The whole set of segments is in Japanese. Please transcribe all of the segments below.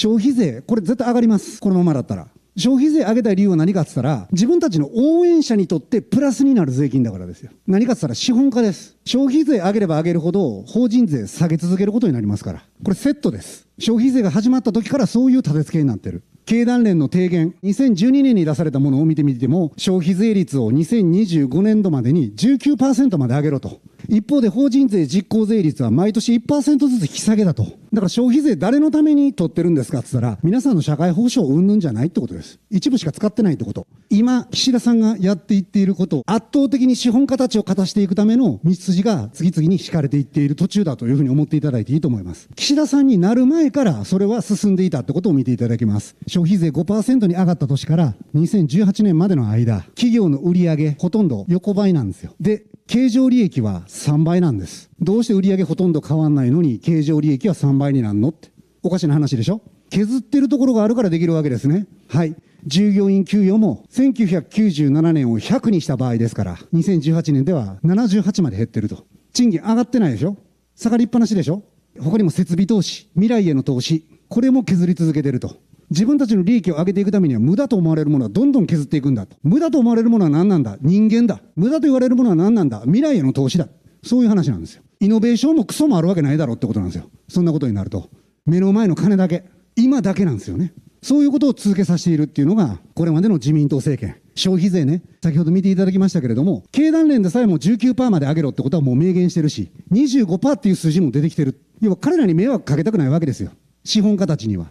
消費税、これ絶対上がります。このままだったら。消費税上げた理由は何かって言ったら、自分たちの応援者にとってプラスになる税金だからですよ。何かって言ったら資本家です。消費税上げれば上げるほど、法人税下げ続けることになりますから。これセットです。消費税が始まった時からそういう立て付けになってる。経団連の提言、2012年に出されたものを見てみても、消費税率を2025年度までに19%まで上げろと。一方で法人税実効税率は毎年1%ずつ引き下げだと。だから消費税誰のために取ってるんですかって言ったら、皆さんの社会保障云々じゃないってことです。一部しか使ってないってこと。今、岸田さんがやっていっていること、圧倒的に資本形を形していくための道筋が次々に引かれていっている途中だというふうに思っていただいていいと思います。岸田さんになる前からそれは進んでいたってことを見ていただきます。消費税5%に上がった年から2018年までの間、企業の売上ほとんど横ばいなんですよ。で、経常利益は3倍なんです。どうして売上ほとんど変わんないのに、経常利益は3倍になんのって。おかしな話でしょ削ってるところがあるからできるわけですね。はい。従業員給与も1997年を100にした場合ですから、2018年では78まで減ってると。賃金上がってないでしょ下がりっぱなしでしょ他にも設備投資、未来への投資、これも削り続けてると。自分たちの利益を上げていくためには無駄と思われるものはどんどん削っていくんだと。無駄と思われるものは何なんだ人間だ。無駄と言われるものは何なんだ未来への投資だ。そういう話なんですよ。イノベーションもクソもあるわけないだろうってことなんですよ。そんなことになると。目の前の金だけ。今だけなんですよね。そういうことを続けさせているっていうのが、これまでの自民党政権。消費税ね、先ほど見ていただきましたけれども、経団連でさえも19%まで上げろってことはもう明言してるし、25%っていう数字も出てきてる。要は彼らに迷惑かけたくないわけですよ。資本家たちには。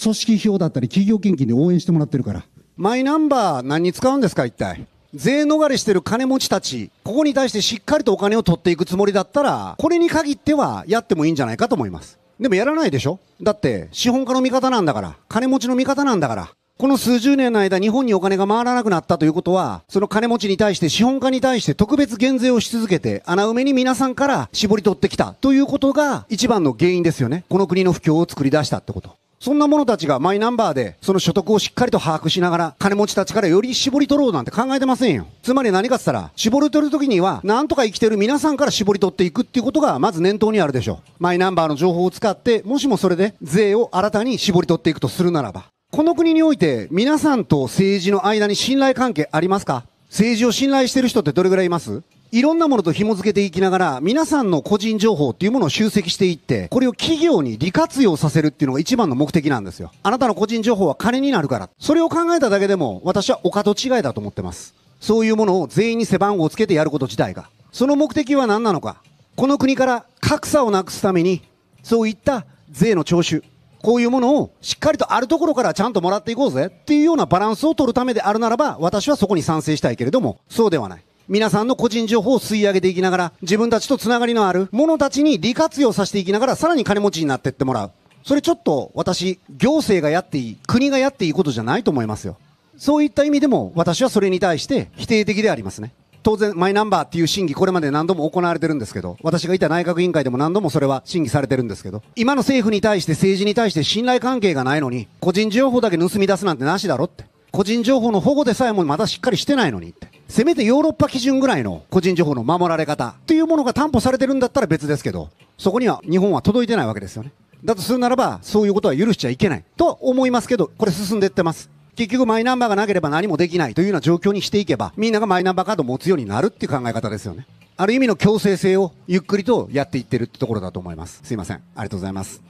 組織票だったり企業献金で応援してもらってるから。マイナンバー何に使うんですか一体。税逃れしてる金持ちたち、ここに対してしっかりとお金を取っていくつもりだったら、これに限ってはやってもいいんじゃないかと思います。でもやらないでしょだって資本家の味方なんだから、金持ちの味方なんだから、この数十年の間日本にお金が回らなくなったということは、その金持ちに対して資本家に対して特別減税をし続けて、穴埋めに皆さんから絞り取ってきたということが一番の原因ですよね。この国の不況を作り出したってこと。そんな者たちがマイナンバーで、その所得をしっかりと把握しながら、金持ちたちからより絞り取ろうなんて考えてませんよ。つまり何かっつったら、絞り取るときには、何とか生きてる皆さんから絞り取っていくっていうことが、まず念頭にあるでしょう。マイナンバーの情報を使って、もしもそれで、税を新たに絞り取っていくとするならば。この国において、皆さんと政治の間に信頼関係ありますか政治を信頼してる人ってどれぐらいいますいろんなものと紐付けていきながら、皆さんの個人情報っていうものを集積していって、これを企業に利活用させるっていうのが一番の目的なんですよ。あなたの個人情報は金になるから。それを考えただけでも、私は丘と違いだと思ってます。そういうものを全員に背番号をつけてやること自体が。その目的は何なのか。この国から格差をなくすために、そういった税の徴収、こういうものをしっかりとあるところからちゃんともらっていこうぜっていうようなバランスを取るためであるならば、私はそこに賛成したいけれども、そうではない。皆さんの個人情報を吸い上げていきながら、自分たちとつながりのある者たちに利活用させていきながら、さらに金持ちになっていってもらう。それちょっと私、行政がやっていい、国がやっていいことじゃないと思いますよ。そういった意味でも、私はそれに対して否定的でありますね。当然、マイナンバーっていう審議、これまで何度も行われてるんですけど、私がいた内閣委員会でも何度もそれは審議されてるんですけど、今の政府に対して政治に対して信頼関係がないのに、個人情報だけ盗み出すなんてなしだろって。個人情報の保護でさえもまだしっかりしてないのにって。せめてヨーロッパ基準ぐらいの個人情報の守られ方というものが担保されてるんだったら別ですけど、そこには日本は届いてないわけですよね。だとするならば、そういうことは許しちゃいけないとは思いますけど、これ進んでいってます。結局マイナンバーがなければ何もできないというような状況にしていけば、みんながマイナンバーカードを持つようになるっていう考え方ですよね。ある意味の強制性をゆっくりとやっていってるってところだと思います。すいません。ありがとうございます。